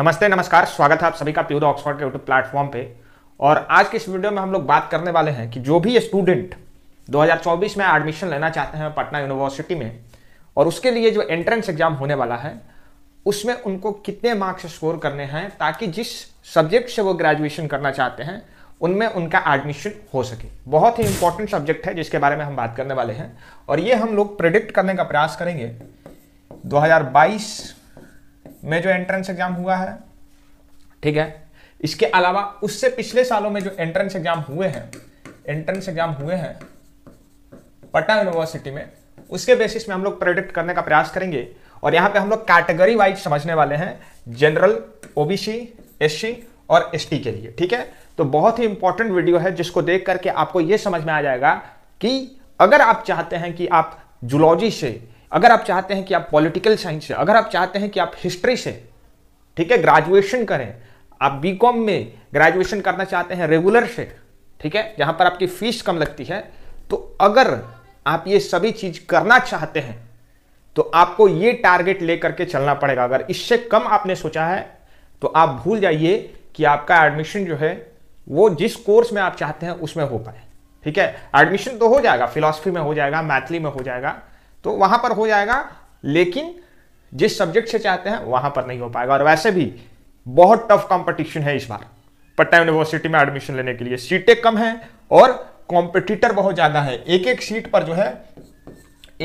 नमस्ते नमस्कार स्वागत है आप सभी का प्योर ऑक्सफोर्ड के यूट्यूब प्लेटफॉर्म पे और आज के इस वीडियो में हम लोग बात करने वाले हैं कि जो भी स्टूडेंट 2024 में एडमिशन लेना चाहते हैं पटना यूनिवर्सिटी में और उसके लिए जो एंट्रेंस एग्जाम होने वाला है उसमें उनको कितने मार्क्स स्कोर करने हैं ताकि जिस सब्जेक्ट से वो ग्रेजुएशन करना चाहते हैं उनमें उनका एडमिशन हो सके बहुत ही इंपॉर्टेंट सब्जेक्ट है जिसके बारे में हम बात करने वाले हैं और ये हम लोग प्रिडिक्ट करने का प्रयास करेंगे 2022 में जो एंट्रेंस एग्जाम हुआ है ठीक है इसके अलावा उससे पिछले सालों में जो एंट्रेंस एग्जाम हुए हैं एंट्रेंस एग्जाम हुए हैं पटना यूनिवर्सिटी में उसके बेसिस में हम लोग प्रोडिक्ट करने का प्रयास करेंगे और यहां पे हम लोग कैटेगरी वाइज समझने वाले हैं जनरल ओबीसी एससी और एसटी के लिए ठीक है तो बहुत ही इंपॉर्टेंट वीडियो है जिसको देख करके आपको यह समझ में आ जाएगा कि अगर आप चाहते हैं कि आप जुलॉजी से अगर आप चाहते हैं कि आप पॉलिटिकल साइंस से अगर आप चाहते हैं कि आप हिस्ट्री से ठीक है ग्रेजुएशन करें आप बी में ग्रेजुएशन करना चाहते हैं रेगुलर से ठीक है जहां पर आपकी फीस कम लगती है तो अगर आप ये सभी चीज करना चाहते हैं तो आपको ये टारगेट लेकर के चलना पड़ेगा अगर इससे कम आपने सोचा है तो आप भूल जाइए कि आपका एडमिशन जो है वो जिस कोर्स में आप चाहते हैं उसमें हो पाए ठीक है एडमिशन तो हो जाएगा फिलोसफी में हो जाएगा मैथली में हो जाएगा तो वहां पर हो जाएगा लेकिन जिस सब्जेक्ट से चाहते हैं वहां पर नहीं हो पाएगा और वैसे भी बहुत टफ कंपटीशन है इस बार पटना यूनिवर्सिटी में एडमिशन लेने के लिए सीटें कम हैं और कॉम्पिटिटर बहुत ज़्यादा है एक एक सीट पर जो है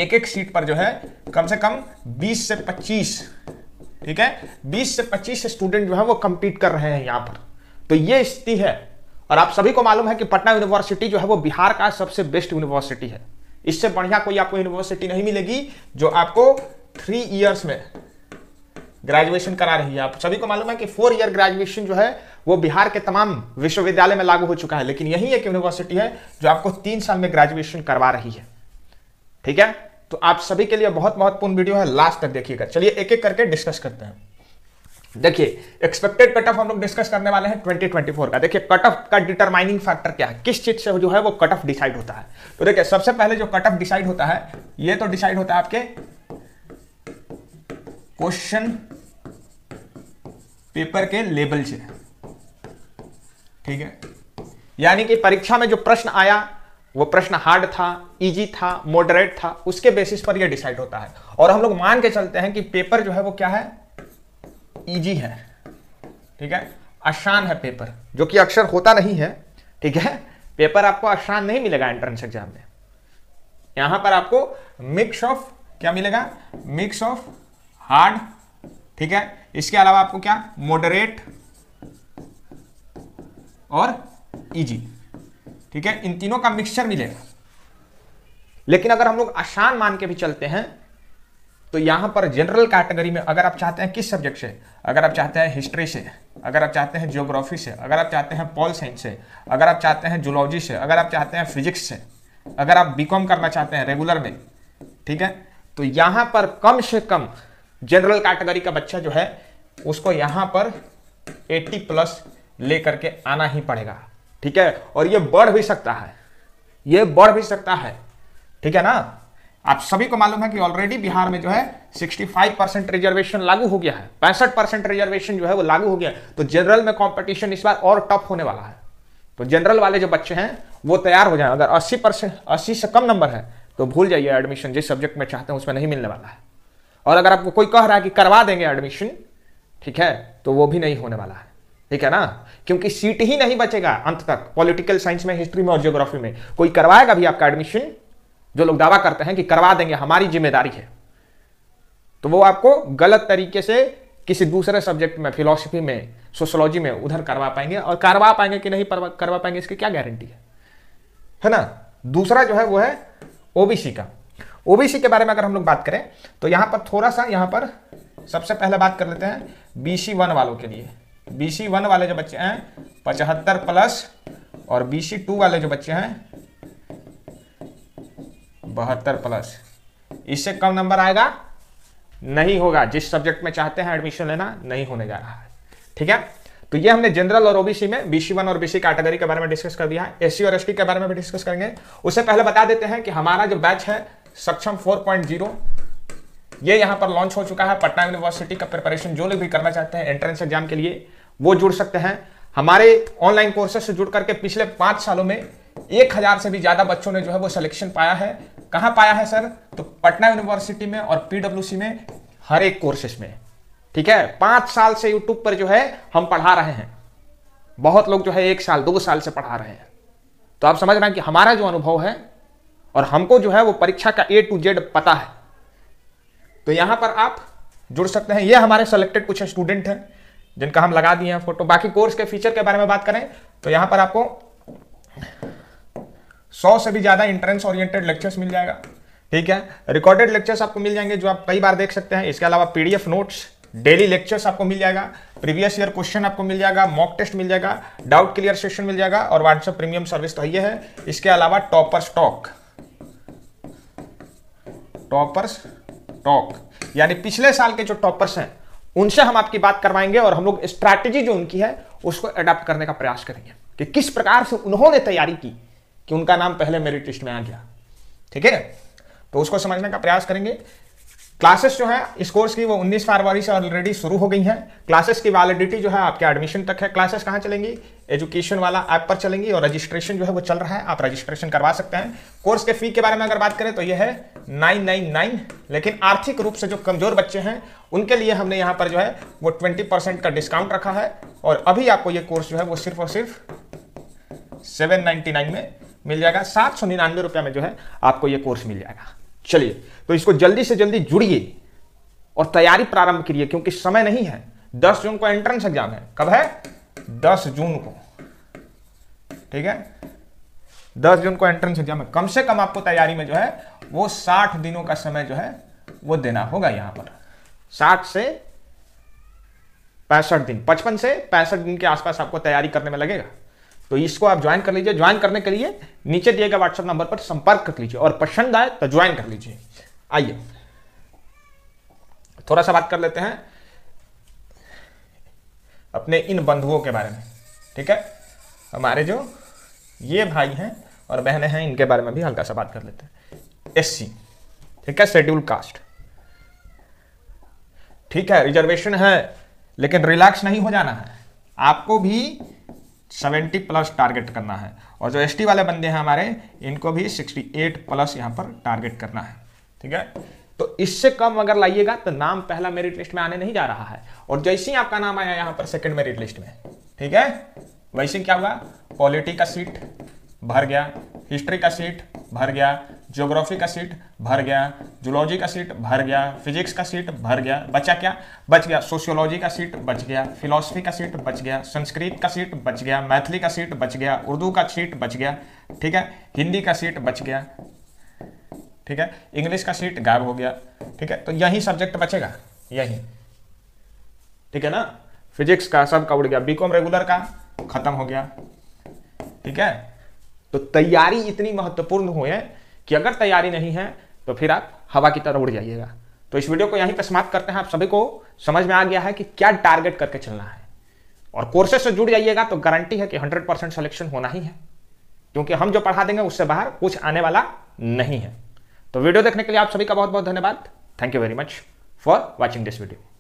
एक एक सीट पर जो है कम से कम 20 से 25 ठीक है 20 से 25 स्टूडेंट जो है वो कंपीट कर रहे हैं यहां पर तो ये स्थिति है और आप सभी को मालूम है कि पटना यूनिवर्सिटी जो है वो बिहार का सबसे बेस्ट यूनिवर्सिटी है इससे बढ़िया कोई आपको यूनिवर्सिटी नहीं मिलेगी जो आपको थ्री ईयर्स में ग्रेजुएशन करा रही है आप सभी को मालूम है कि फोर ईयर ग्रेजुएशन जो है वो बिहार के तमाम विश्वविद्यालय में लागू हो चुका है लेकिन यही एक यूनिवर्सिटी है जो आपको तीन साल में ग्रेजुएशन करवा रही है ठीक है तो आप सभी के लिए बहुत महत्वपूर्ण वीडियो है लास्ट तक देखिएगा चलिए एक एक करके डिस्कस करते हैं देखिए एक्सपेक्टेड कट ऑफ हम लोग डिस्कस करने वाले हैं 2024 का देखिए कट ऑफ का डिटरमाइनिंग फैक्टर क्या है किस चीज से जो है वो कट ऑफ डिसाइड होता है तो देखिए सबसे पहले जो कट ऑफ डिसाइड होता है ये तो डिसाइड होता है आपके क्वेश्चन पेपर के लेबल से ठीक है यानी कि परीक्षा में जो प्रश्न आया वो प्रश्न हार्ड था इजी था मॉडरेट था उसके बेसिस पर ये डिसाइड होता है और हम लोग मान के चलते हैं कि पेपर जो है वो क्या है ईजी e है ठीक है आसान है पेपर जो कि अक्सर होता नहीं है ठीक है पेपर आपको आसान नहीं मिलेगा एंट्रेंस एग्जाम में यहां पर आपको मिक्स ऑफ क्या मिलेगा मिक्स ऑफ हार्ड ठीक है इसके अलावा आपको क्या मॉडरेट और इजी e ठीक है इन तीनों का मिक्सचर मिलेगा लेकिन अगर हम लोग आसान मान के भी चलते हैं तो यहां पर जनरल कैटेगरी में अगर आप चाहते हैं किस सब्जेक्ट से अगर आप चाहते हैं हिस्ट्री से अगर आप चाहते हैं जियोग्राफी से अगर आप चाहते हैं पॉल साइंस से अगर आप चाहते हैं जूलॉजी से अगर आप चाहते हैं फिजिक्स से अगर आप बीकॉम करना चाहते हैं रेगुलर में ठीक है तो यहां पर कम से कम जनरल कैटेगरी का बच्चा जो है उसको यहां पर 80 प्लस लेकर के आना ही पड़ेगा ठीक है और ये बढ़ भी सकता है ये बढ़ भी सकता है ठीक है ना आप सभी को मालूम है कि ऑलरेडी बिहार में जो है 65 परसेंट रिजर्वेशन लागू हो गया है पैंसठ परसेंट रिजर्वेशन जो है वो लागू हो गया है तो जनरल में कंपटीशन इस बार और टफ होने वाला है तो जनरल वाले जो बच्चे हैं वो तैयार हो जाए अगर 80 परसेंट अस्सी से कम नंबर है तो भूल जाइए एडमिशन जिस सब्जेक्ट में चाहते हैं उसमें नहीं मिलने वाला है और अगर आपको कोई कह रहा है कि करवा देंगे एडमिशन ठीक है तो वो भी नहीं होने वाला है ठीक है ना क्योंकि सीट ही नहीं बचेगा अंत तक पॉलिटिकल साइंस में हिस्ट्री में और ज्योग्राफी में कोई करवाएगा भी आपका एडमिशन जो लोग दावा करते हैं कि करवा देंगे हमारी जिम्मेदारी है तो वो आपको गलत तरीके से किसी दूसरे सब्जेक्ट में फिलोसफी में सोशोलॉजी में उधर करवा पाएंगे और करवा पाएंगे कि नहीं करवा पाएंगे इसकी क्या गारंटी है है ना दूसरा जो है वो है ओबीसी का ओबीसी के बारे में अगर हम लोग बात करें तो यहां पर थोड़ा सा यहां पर सबसे पहले बात कर लेते हैं बीसी वन वालों के लिए बीसी वन वाले जो बच्चे हैं पचहत्तर प्लस और बीसी टू वाले जो बच्चे हैं बहत्तर प्लस इससे कम नंबर आएगा नहीं होगा जिस सब्जेक्ट में चाहते हैं एडमिशन लेना नहीं होने जा रहा है ठीक है तो ये हमने जनरल और ओबीसी में बीसी वन और बीसी कैटेगरी के बारे में डिस्कस कर दिया है एससी और एसटी के बारे में भी डिस्कस करेंगे उससे पहले बता देते हैं कि हमारा जो बैच है सक्षम 4.0 ये यहां पर लॉन्च हो चुका है पटना यूनिवर्सिटी का प्रिपरेशन जो लोग भी करना चाहते हैं एंट्रेंस एग्जाम के लिए वो जुड़ सकते हैं हमारे ऑनलाइन कोर्सेस से जुड़ करके पिछले पांच सालों में एक हज़ार से भी ज़्यादा बच्चों ने जो है वो सिलेक्शन पाया है कहां पाया है सर तो पटना यूनिवर्सिटी में और पीडब्ल्यूसी में हर एक कोर्सेस में ठीक है पांच साल से यूट्यूब पर जो है हम पढ़ा रहे हैं बहुत लोग जो है एक साल दो साल से पढ़ा रहे हैं तो आप समझ रहे हैं कि हमारा जो अनुभव है और हमको जो है वो परीक्षा का ए टू जेड पता है तो यहां पर आप जुड़ सकते हैं ये हमारे सेलेक्टेड कुछ स्टूडेंट हैं जिनका हम लगा दिए हैं फोटो बाकी कोर्स के फीचर के बारे में बात करें तो यहां पर आपको सौ से भी ज़्यादा इंट्रेंस ओरिएंटेड लेक्चर्स मिल जाएगा ठीक है रिकॉर्डेड लेक्चर्स आपको मिल जाएंगे जो आप कई बार देख सकते हैं इसके अलावा पीडीएफ नोट्स डेली लेक्चर्स आपको मिल जाएगा प्रीवियस ईयर क्वेश्चन आपको मिल जाएगा मॉक टेस्ट मिल जाएगा डाउट क्लियर सेशन मिल जाएगा और व्हाट्सएप प्रीमियम सर्विस तो ये है इसके अलावा टॉपर स्टॉक टॉपर्स टॉक यानी पिछले साल के जो टॉपर्स हैं उनसे हम आपकी बात करवाएंगे और हम लोग स्ट्रैटेजी जो उनकी है उसको अडॉप्ट करने का प्रयास करेंगे कि किस प्रकार से उन्होंने तैयारी की कि उनका नाम पहले मेरिट लिस्ट में आ गया ठीक है तो उसको समझने का प्रयास करेंगे क्लासेस जो है इस कोर्स की वो 19 फरवरी से ऑलरेडी शुरू हो गई हैं क्लासेस की वैलिडिटी जो है आपके एडमिशन तक है क्लासेस कहाँ चलेंगी एजुकेशन वाला ऐप पर चलेंगी और रजिस्ट्रेशन जो है वो चल रहा है आप रजिस्ट्रेशन करवा सकते हैं कोर्स के फी के बारे में अगर बात करें तो ये है नाइन नाइन नाइन लेकिन आर्थिक रूप से जो कमजोर बच्चे हैं उनके लिए हमने यहाँ पर जो है वो ट्वेंटी का डिस्काउंट रखा है और अभी आपको ये कोर्स जो है वो सिर्फ और सिर्फ सेवन में मिल जाएगा सात सौ निन्यानवे रुपया में जो है आपको यह कोर्स मिल जाएगा चलिए तो इसको जल्दी से जल्दी जुड़िए और तैयारी प्रारंभ करिए क्योंकि समय नहीं है दस जून को एंट्रेंस एग्जाम है कब है दस जून को ठीक है दस जून को एंट्रेंस एग्जाम है कम से कम आपको तैयारी में जो है वो साठ दिनों का समय जो है वो देना होगा यहां पर साठ से पैंसठ दिन पचपन से पैंसठ दिन के आसपास आपको तैयारी करने में लगेगा तो इसको आप ज्वाइन कर लीजिए ज्वाइन करने के लिए नीचे दिए गए व्हाट्सएप नंबर पर संपर्क कर लीजिए और पसंद आए तो ज्वाइन कर लीजिए आइए थोड़ा सा बात कर लेते हैं अपने इन बंधुओं के बारे में ठीक है हमारे जो ये भाई हैं और बहनें हैं इनके बारे में भी हल्का सा बात कर लेते हैं एससी ठीक है शेड्यूल कास्ट ठीक है रिजर्वेशन है लेकिन रिलैक्स नहीं हो जाना है आपको भी सेवेंटी प्लस टारगेट करना है और जो एसटी वाले बंदे हैं हमारे इनको भी सिक्सटी एट प्लस यहां पर टारगेट करना है ठीक है तो इससे कम अगर लाइएगा तो नाम पहला मेरिट लिस्ट में आने नहीं जा रहा है और जैसे ही आपका नाम आया यहां पर सेकंड मेरिट लिस्ट में ठीक है वैसे क्या होगा पॉलिटी का सीट भर गया हिस्ट्री का सीट भर गया ज्योग्राफी का सीट भर गया जूलॉजी का सीट भर गया फिजिक्स का सीट भर गया बचा क्या बच गया सोशियोलॉजी का सीट बच गया फिलोसफी का सीट बच गया संस्कृत का सीट बच गया मैथिली का सीट बच गया उर्दू का सीट बच गया ठीक है हिंदी का सीट बच गया ठीक है इंग्लिश का सीट गायब हो गया ठीक है तो यही सब्जेक्ट बचेगा यही ठीक है ना फिजिक्स का सबका उड़ गया बीकॉम रेगुलर का खत्म हो गया ठीक है तो तैयारी इतनी महत्वपूर्ण हो है कि अगर तैयारी नहीं है तो फिर आप हवा की तरह उड़ जाइएगा तो इस वीडियो को यहीं पर समाप्त करते हैं आप सभी को समझ में आ गया है कि क्या टारगेट करके चलना है और कोर्सेज से जुड़ जाइएगा तो गारंटी है कि 100 परसेंट सलेक्शन होना ही है क्योंकि हम जो पढ़ा देंगे उससे बाहर कुछ आने वाला नहीं है तो वीडियो देखने के लिए आप सभी का बहुत बहुत धन्यवाद thank you very much for watching this video